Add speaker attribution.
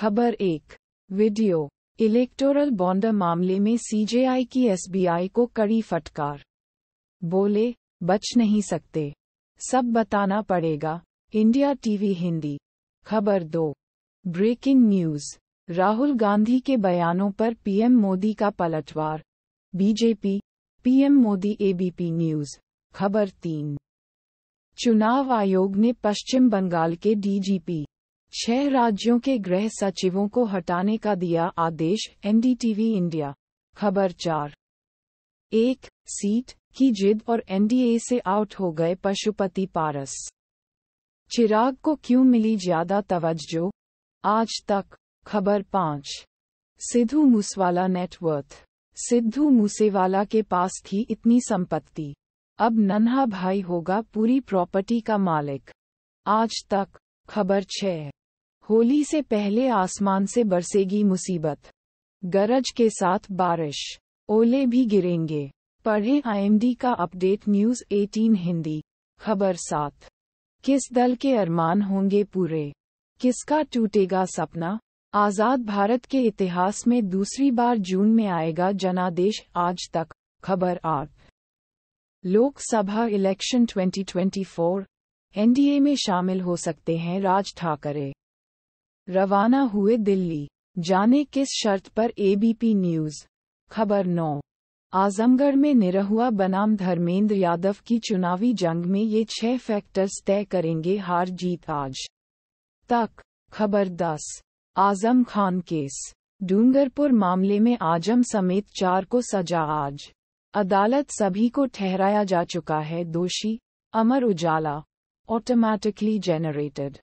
Speaker 1: खबर एक video electoral बॉन्डर मामले में सीजेआई की एसबीआई को कड़ी फटकार बोले बच नहीं सकते सब बताना पड़ेगा इंडिया टीवी हिंदी खबर दो ब्रेकिंग न्यूज राहुल गांधी के बयानों पर पीएम मोदी का पलटवार BJP PM Modi ABP news खबर तीन चुनाव आयोग ने पश्चिम बंगाल के डीजीपी छह राज्यों के गृह सचिवों को हटाने का दिया आदेश एनडीटीवी इंडिया खबर चार एक सीट की जिद और एनडीए से आउट हो गए पशुपति पारस चिराग को क्यों मिली ज्यादा तवज्जो आज तक खबर पांच सिद्धू मूसवाला नेटवर्थ सिद्धू मूसेवाला के पास थी इतनी संपत्ति अब नन्हा भाई होगा पूरी प्रॉपर्टी का मालिक आज तक खबर छः होली से पहले आसमान से बरसेगी मुसीबत गरज के साथ बारिश ओले भी गिरेंगे पढ़े आईएमडी का अपडेट न्यूज 18 हिंदी खबर सात किस दल के अरमान होंगे पूरे किसका टूटेगा सपना आज़ाद भारत के इतिहास में दूसरी बार जून में आएगा जनादेश आज तक खबर आठ लोकसभा इलेक्शन 2024 एनडीए में शामिल हो सकते हैं राज ठाकरे रवाना हुए दिल्ली जाने किस शर्त पर एबीपी न्यूज खबर नौ आजमगढ़ में निरहुआ बनाम धर्मेंद्र यादव की चुनावी जंग में ये छह फैक्टर्स तय करेंगे हार जीत आज तक खबर दस आजम खान केस डूंगरपुर मामले में आजम समेत चार को सजा आज अदालत सभी को ठहराया जा चुका है दोषी अमर उजाला ऑटोमैटिकली जनरेटेड